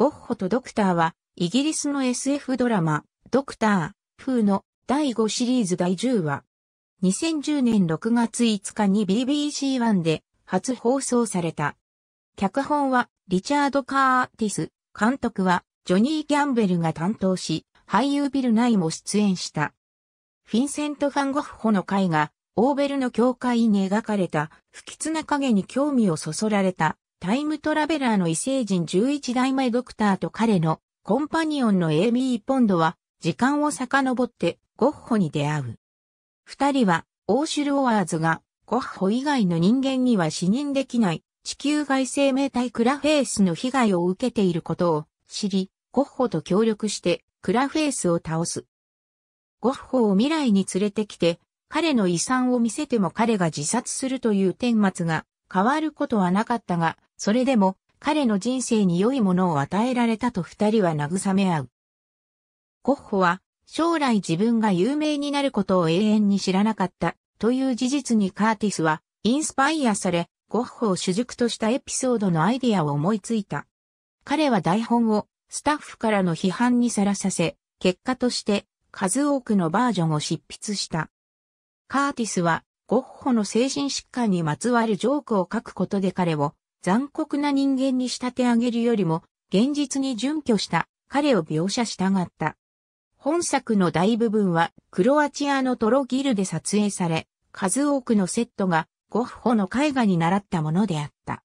ゴッホとドクターは、イギリスの SF ドラマ、ドクター、風の第5シリーズ第10話。2010年6月5日に BBC1 で初放送された。脚本はリチャード・カーティス、監督はジョニー・ギャンベルが担当し、俳優ビル・ナイも出演した。フィンセント・ファン・ゴッホの絵画、オーベルの教会に描かれた不吉な影に興味をそそられたタイムトラベラーの異星人11代前ドクターと彼のコンパニオンのエイミー・ポンドは時間を遡ってゴッホに出会う。二人はオーシュル・オワーズがゴッホ以外の人間には死認できない地球外生命体クラフェイスの被害を受けていることを知り、ゴッホと協力してクラフェイスを倒す。ゴッホを未来に連れてきて、彼の遺産を見せても彼が自殺するという顛末が変わることはなかったが、それでも彼の人生に良いものを与えられたと二人は慰め合う。ゴッホは将来自分が有名になることを永遠に知らなかったという事実にカーティスはインスパイアされ、ゴッホを主軸としたエピソードのアイディアを思いついた。彼は台本をスタッフからの批判にさらさせ、結果として数多くのバージョンを執筆した。カーティスはゴッホの精神疾患にまつわるジョークを書くことで彼を残酷な人間に仕立て上げるよりも現実に準拠した彼を描写したがった。本作の大部分はクロアチアのトロギルで撮影され、数多くのセットがゴッホの絵画に習ったものであった。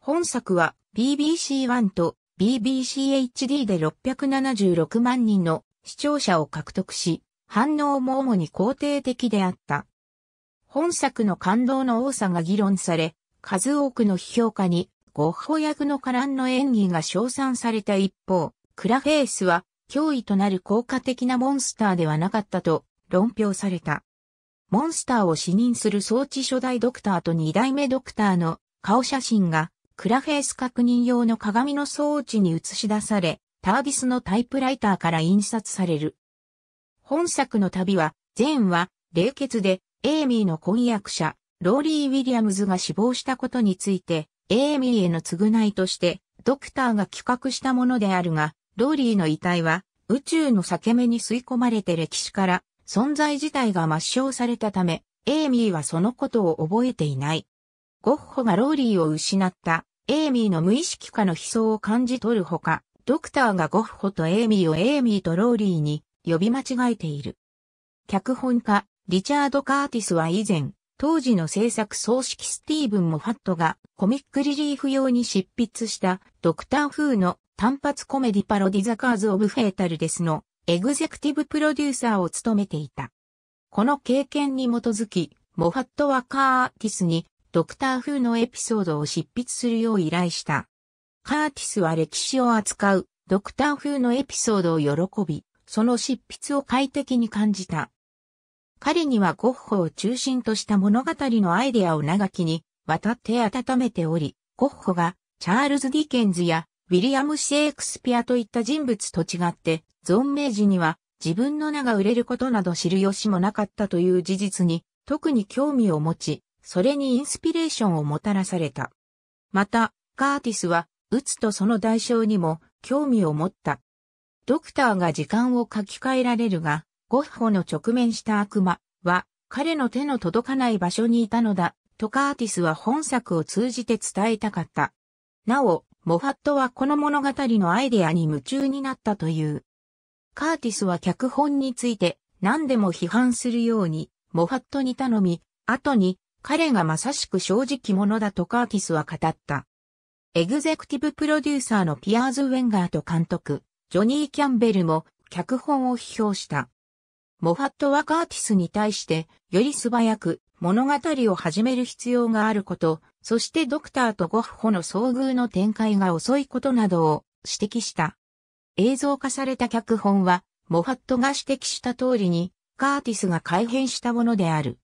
本作は BBC1 と BBCHD で676万人の視聴者を獲得し、反応も主に肯定的であった。本作の感動の多さが議論され、数多くの批評家に、ゴッホ役のカランの演技が称賛された一方、クラフェースは脅威となる効果的なモンスターではなかったと論評された。モンスターを視認する装置初代ドクターと二代目ドクターの顔写真がクラフェース確認用の鏡の装置に映し出され、タービスのタイプライターから印刷される。本作の旅は、前は冷血でエイミーの婚約者、ローリー・ウィリアムズが死亡したことについて、エイミーへの償いとして、ドクターが企画したものであるが、ローリーの遺体は、宇宙の裂け目に吸い込まれて歴史から、存在自体が抹消されたため、エイミーはそのことを覚えていない。ゴッホがローリーを失った、エイミーの無意識化の悲壮を感じ取るほか、ドクターがゴッホとエイミーをエイミーとローリーに呼び間違えている。脚本家、リチャード・カーティスは以前、当時の制作総指揮スティーブン・モファットがコミックリリーフ用に執筆したドクター風の単発コメディパロディザカーズ・オブ・フェータルデスのエグゼクティブプロデューサーを務めていた。この経験に基づき、モファットはカーティスにドクター風のエピソードを執筆するよう依頼した。カーティスは歴史を扱うドクター風のエピソードを喜び、その執筆を快適に感じた。彼にはゴッホを中心とした物語のアイデアを長きに渡って温めており、ゴッホがチャールズ・ディケンズやウィリアム・シェイクスピアといった人物と違って、存命時には自分の名が売れることなど知る由もなかったという事実に特に興味を持ち、それにインスピレーションをもたらされた。また、カーティスは、うつとその代償にも興味を持った。ドクターが時間を書き換えられるが、ゴッホの直面した悪魔は、彼の手の届かない場所にいたのだ、とカーティスは本作を通じて伝えたかった。なお、モファットはこの物語のアイデアに夢中になったという。カーティスは脚本について何でも批判するように、モファットに頼み、後に彼がまさしく正直者だとカーティスは語った。エグゼクティブプロデューサーのピアーズ・ウェンガーと監督、ジョニー・キャンベルも脚本を批評した。モファットはカーティスに対して、より素早く物語を始める必要があること、そしてドクターとゴッホの遭遇の展開が遅いことなどを指摘した。映像化された脚本は、モファットが指摘した通りに、カーティスが改変したものである。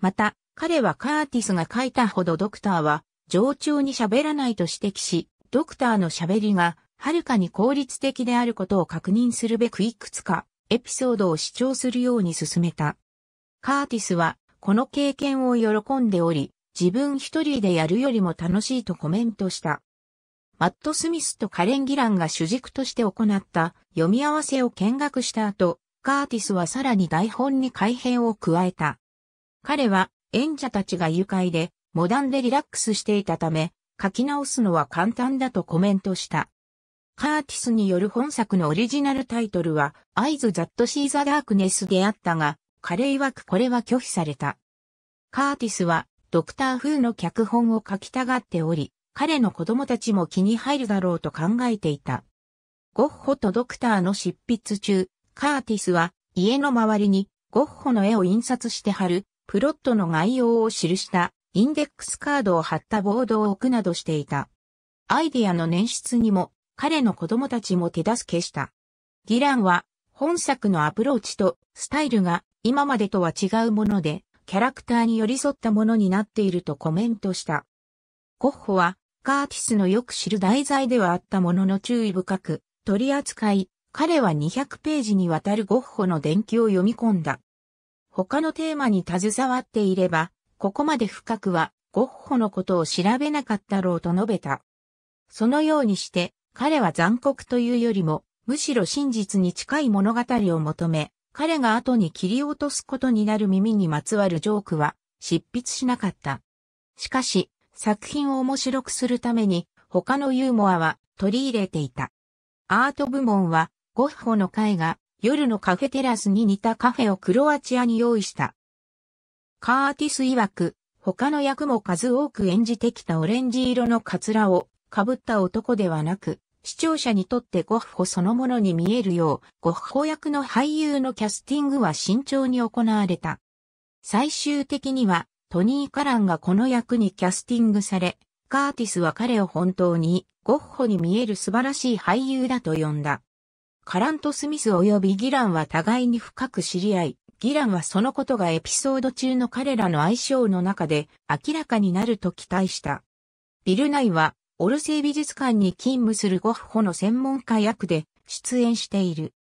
また、彼はカーティスが書いたほどドクターは、常中に喋らないと指摘し、ドクターの喋りが、はるかに効率的であることを確認するべくいくつかエピソードを視聴するように進めた。カーティスは、この経験を喜んでおり、自分一人でやるよりも楽しいとコメントした。マット・スミスとカレン・ギランが主軸として行った読み合わせを見学した後、カーティスはさらに台本に改変を加えた。彼は演者たちが愉快でモダンでリラックスしていたため、書き直すのは簡単だとコメントした。カーティスによる本作のオリジナルタイトルは、アイズ・ザット・シー・ザ・ー・ e the であったが、彼曰くこれは拒否された。カーティスは、ドクター風の脚本を書きたがっており、彼の子供たちも気に入るだろうと考えていた。ゴッホとドクターの執筆中、カーティスは、家の周りに、ゴッホの絵を印刷して貼る、プロットの概要を記したインデックスカードを貼ったボードを置くなどしていた。アイディアの捻出にも彼の子供たちも手助けした。ディランは、本作のアプローチとスタイルが今までとは違うもので、キャラクターに寄り添ったものになっているとコメントした。ゴッホは、カーティスのよく知る題材ではあったものの注意深く、取り扱い、彼は200ページにわたるゴッホの伝記を読み込んだ。他のテーマに携わっていれば、ここまで深くはゴッホのことを調べなかったろうと述べた。そのようにして、彼は残酷というよりも、むしろ真実に近い物語を求め、彼が後に切り落とすことになる耳にまつわるジョークは執筆しなかった。しかし、作品を面白くするために他のユーモアは取り入れていた。アート部門はゴッホの絵画夜のカフェテラスに似たカフェをクロアチアに用意した。カーティス曰く、他の役も数多く演じてきたオレンジ色のカツラをかぶった男ではなく、視聴者にとってゴッホそのものに見えるよう、ゴッホ役の俳優のキャスティングは慎重に行われた。最終的には、トニー・カランがこの役にキャスティングされ、カーティスは彼を本当に、ゴッホに見える素晴らしい俳優だと呼んだ。カランとスミス及びギランは互いに深く知り合い、ギランはそのことがエピソード中の彼らの相性の中で明らかになると期待した。ビルナイはオルセイ美術館に勤務するゴッホの専門家役で出演している。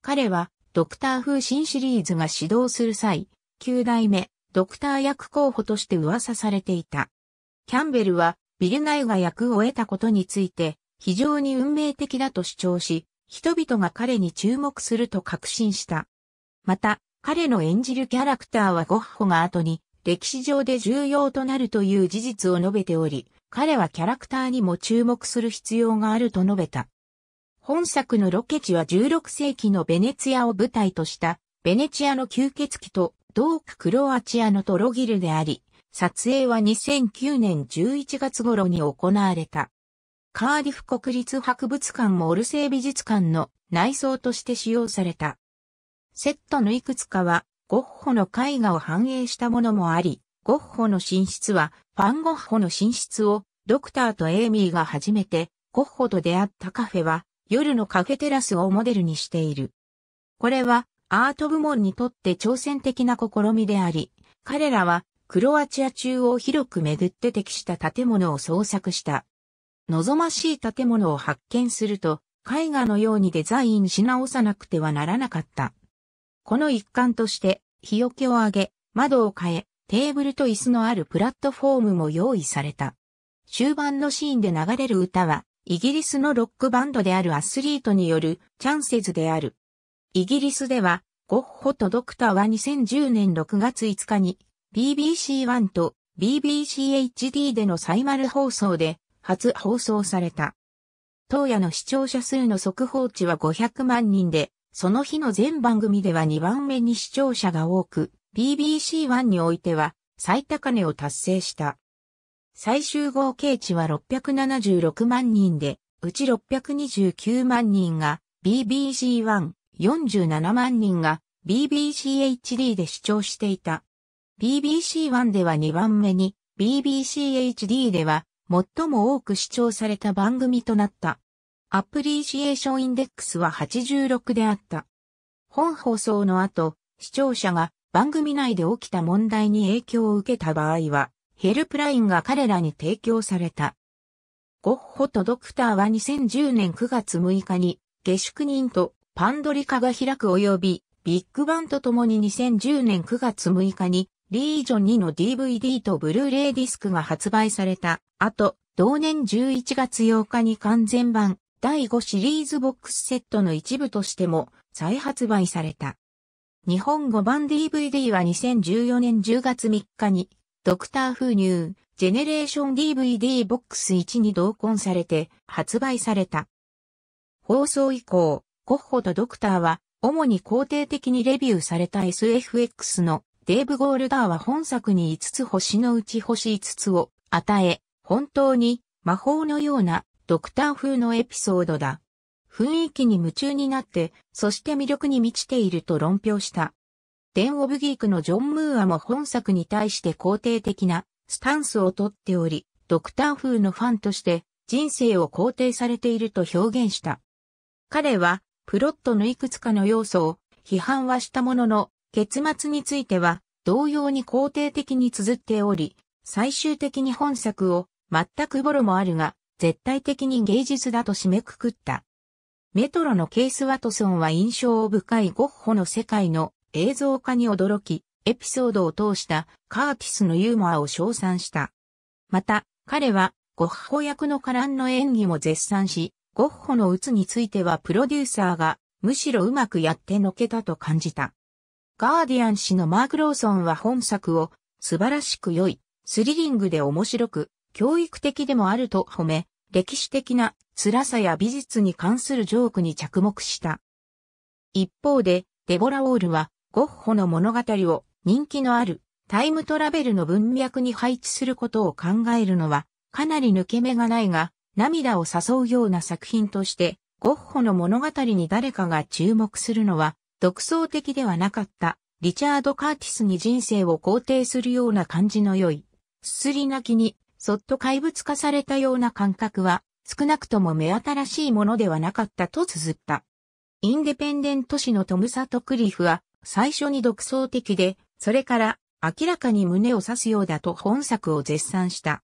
彼は、ドクター風新シリーズが始動する際、9代目、ドクター役候補として噂されていた。キャンベルは、ビルナイが役を得たことについて、非常に運命的だと主張し、人々が彼に注目すると確信した。また、彼の演じるキャラクターはゴッホが後に、歴史上で重要となるという事実を述べており、彼はキャラクターにも注目する必要があると述べた。本作のロケ地は16世紀のベネツィアを舞台とした、ベネチアの吸血鬼と、同区クロアチアのトロギルであり、撮影は2009年11月頃に行われた。カーディフ国立博物館もオルセイ美術館の内装として使用された。セットのいくつかは、ゴッホの絵画を反映したものもあり、ゴッホの寝室はファン・ゴッホの寝室をドクターとエイミーが初めてゴッホと出会ったカフェは夜のカフェテラスをモデルにしている。これはアート部門にとって挑戦的な試みであり、彼らはクロアチア中を広く巡って適した建物を創作した。望ましい建物を発見すると、絵画のようにデザインし直さなくてはならなかった。この一環として、日よけを上げ、窓を変え、テーブルと椅子のあるプラットフォームも用意された。終盤のシーンで流れる歌は、イギリスのロックバンドであるアスリートによるチャンセズである。イギリスでは、ゴッホとドクターは2010年6月5日に BBC1 と BBCHD でのサイマル放送で初放送された。当夜の視聴者数の速報値は500万人で、その日の全番組では2番目に視聴者が多く、BBC1 においては最高値を達成した。最終合計値は676万人で、うち629万人が BBC1、47万人が BBCHD で視聴していた。BBC1 では2番目に、BBCHD では最も多く視聴された番組となった。アプリシエーションインデックスは86であった。本放送の後、視聴者が番組内で起きた問題に影響を受けた場合は、ヘルプラインが彼らに提供された。ゴッホとドクターは2010年9月6日に、下宿人とパンドリカが開く及び、ビッグバンと共に2010年9月6日に、リージョン2の DVD とブルーレイディスクが発売された。あと、同年11月8日に完全版第5シリーズボックスセットの一部としても再発売された。日本語版 DVD は2014年10月3日に、ドクター風入、ジェネレーション DVD ボックス1に同梱されて発売された。放送以降、ゴッホとドクターは、主に肯定的にレビューされた SFX のデーブ・ゴールダーは本作に5つ星のうち星5つを与え、本当に魔法のようなドクター風のエピソードだ。雰囲気に夢中になって、そして魅力に満ちていると論評した。デン・オブ・ギークのジョン・ムーアも本作に対して肯定的なスタンスをとっており、ドクター風のファンとして人生を肯定されていると表現した。彼は、プロットのいくつかの要素を批判はしたものの、結末については同様に肯定的に綴っており、最終的に本作を全くボロもあるが、絶対的に芸術だと締めくくった。メトロのケイス・ワトソンは印象深いゴッホの世界の映像化に驚き、エピソードを通したカーティスのユーモアを称賛した。また、彼はゴッホ役のカランの演技も絶賛し、ゴッホの鬱についてはプロデューサーがむしろうまくやってのけたと感じた。ガーディアン氏のマーク・ローソンは本作を素晴らしく良い、スリリングで面白く、教育的でもあると褒め、歴史的な辛さや美術に関するジョークに着目した。一方で、デボラ・ウォールは、ゴッホの物語を人気のあるタイムトラベルの文脈に配置することを考えるのは、かなり抜け目がないが、涙を誘うような作品として、ゴッホの物語に誰かが注目するのは、独創的ではなかった、リチャード・カーティスに人生を肯定するような感じの良い、すすり泣きに、そっと怪物化されたような感覚は、少なくとも目新しいものではなかったと綴った。インデペンデント誌のトムサトクリフは最初に独創的で、それから明らかに胸を刺すようだと本作を絶賛した。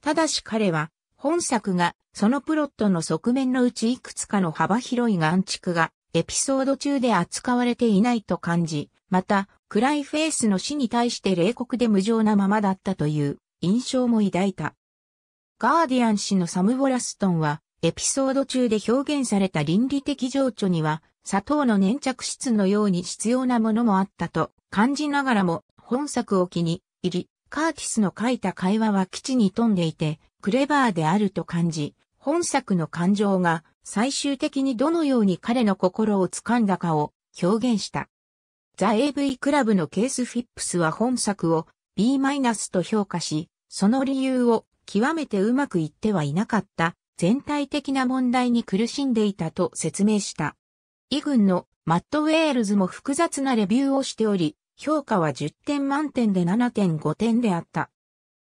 ただし彼は本作がそのプロットの側面のうちいくつかの幅広い眼畜がエピソード中で扱われていないと感じ、また暗いフェイスの死に対して冷酷で無情なままだったという印象も抱いた。ガーディアン氏のサム・ボラストンは、エピソード中で表現された倫理的情緒には、砂糖の粘着質のように必要なものもあったと感じながらも、本作を気に入り、カーティスの書いた会話は基地に富んでいて、クレバーであると感じ、本作の感情が最終的にどのように彼の心を掴んだかを表現した。ザ・ AV クラブのケース・フィップスは本作を B- と評価し、その理由を極めてうまくいってはいなかった全体的な問題に苦しんでいたと説明した。イ軍のマット・ウェールズも複雑なレビューをしており、評価は10点満点で7.5点であった。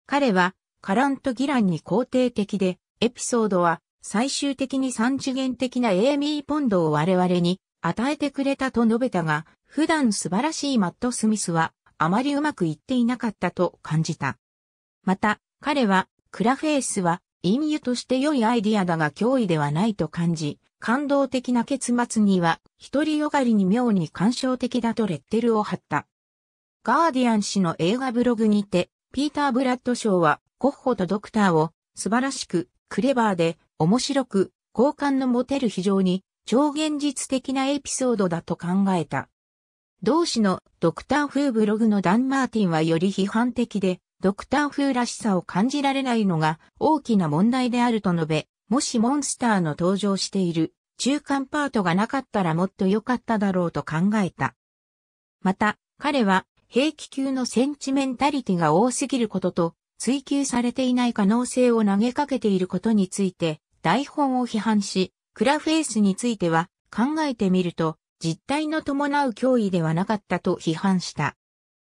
彼は、カランとギランに肯定的で、エピソードは最終的に三次元的なエーミー・ポンドを我々に与えてくれたと述べたが、普段素晴らしいマット・スミスはあまりうまくいっていなかったと感じた。また、彼はクラフェイスは、陰喩として良いアイディアだが脅威ではないと感じ、感動的な結末には、一人よがりに妙に感傷的だとレッテルを貼った。ガーディアン氏の映画ブログにて、ピーター・ブラッドショーは、ゴッホとドクターを、素晴らしく、クレバーで、面白く、好感の持てる非常に、超現実的なエピソードだと考えた。同氏のドクター・風ブログのダン・マーティンはより批判的で、ドクター風らしさを感じられないのが大きな問題であると述べ、もしモンスターの登場している中間パートがなかったらもっと良かっただろうと考えた。また、彼は兵器級のセンチメンタリティが多すぎることと追求されていない可能性を投げかけていることについて台本を批判し、クラフェイスについては考えてみると実態の伴う脅威ではなかったと批判した。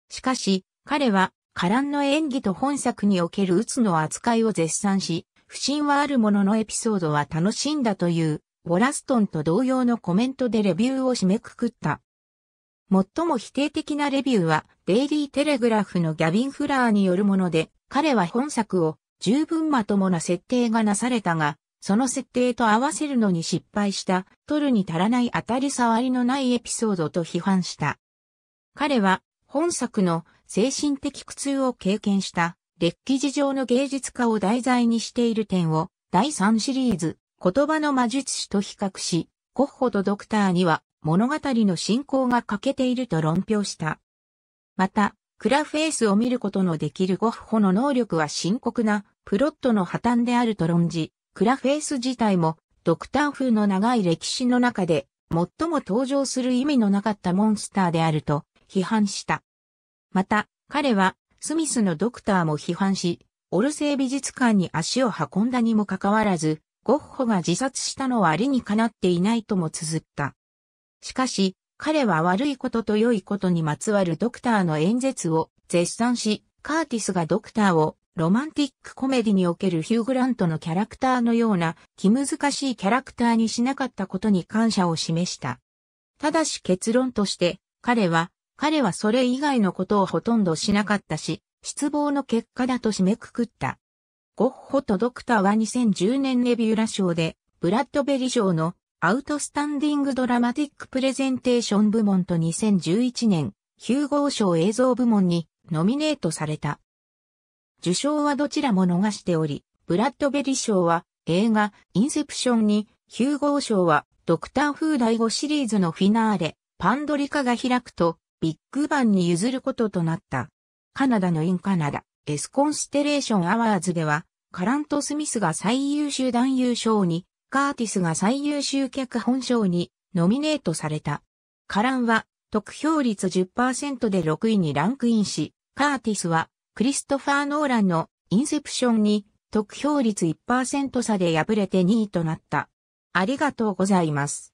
しかし、彼はカランの演技と本作におけるうつの扱いを絶賛し、不審はあるもののエピソードは楽しんだという、ウォラストンと同様のコメントでレビューを締めくくった。最も否定的なレビューは、デイリーテレグラフのギャビン・フラーによるもので、彼は本作を十分まともな設定がなされたが、その設定と合わせるのに失敗した、取るに足らない当たり障りのないエピソードと批判した。彼は、本作の精神的苦痛を経験した歴史事情の芸術家を題材にしている点を第3シリーズ言葉の魔術師と比較し、ゴッホとドクターには物語の進行が欠けていると論評した。また、クラフェイスを見ることのできるゴッホの能力は深刻なプロットの破綻であると論じ、クラフェイス自体もドクター風の長い歴史の中で最も登場する意味のなかったモンスターであると批判した。また、彼は、スミスのドクターも批判し、オルセー美術館に足を運んだにもかかわらず、ゴッホが自殺したのは理にかなっていないとも綴った。しかし、彼は悪いことと良いことにまつわるドクターの演説を絶賛し、カーティスがドクターをロマンティックコメディにおけるヒュー・グラントのキャラクターのような気難しいキャラクターにしなかったことに感謝を示した。ただし結論として、彼は彼はそれ以外のことをほとんどしなかったし、失望の結果だと締めくくった。ゴッホとドクターは2010年ネビューラ賞で、ブラッドベリ賞のアウトスタンディングドラマティックプレゼンテーション部門と2011年、ヒューゴー賞映像部門にノミネートされた。受賞はどちらも逃しており、ブラッドベリ賞は映画インセプションに、ヒューゴー賞はドクター・フー第5シリーズのフィナーレ、パンドリカが開くと、ビッグバンに譲ることとなった。カナダのインカナダ、エスコンステレーションアワーズでは、カラント・スミスが最優秀男優賞に、カーティスが最優秀脚本賞にノミネートされた。カランは得票率10%で6位にランクインし、カーティスはクリストファー・ノーランのインセプションに得票率1%差で敗れて2位となった。ありがとうございます。